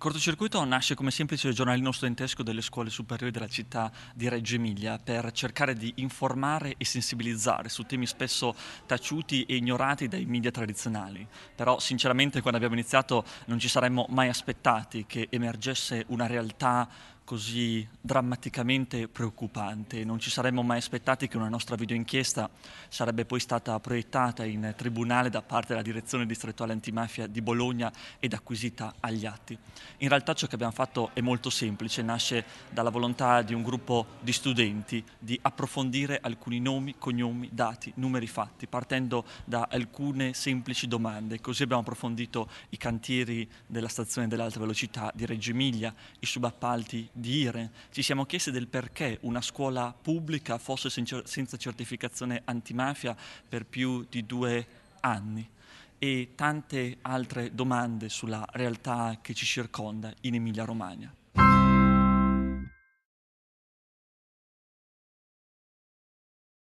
Cortocircuito nasce come semplice giornalino studentesco delle scuole superiori della città di Reggio Emilia per cercare di informare e sensibilizzare su temi spesso taciuti e ignorati dai media tradizionali. Però sinceramente quando abbiamo iniziato non ci saremmo mai aspettati che emergesse una realtà così drammaticamente preoccupante. Non ci saremmo mai aspettati che una nostra videoinchiesta sarebbe poi stata proiettata in tribunale da parte della direzione distrettuale antimafia di Bologna ed acquisita agli atti. In realtà ciò che abbiamo fatto è molto semplice, nasce dalla volontà di un gruppo di studenti di approfondire alcuni nomi, cognomi, dati, numeri fatti, partendo da alcune semplici domande. Così abbiamo approfondito i cantieri della stazione dell'alta velocità di Reggio Emilia, i subappalti dire, ci siamo chiesti del perché una scuola pubblica fosse senza certificazione antimafia per più di due anni e tante altre domande sulla realtà che ci circonda in Emilia Romagna.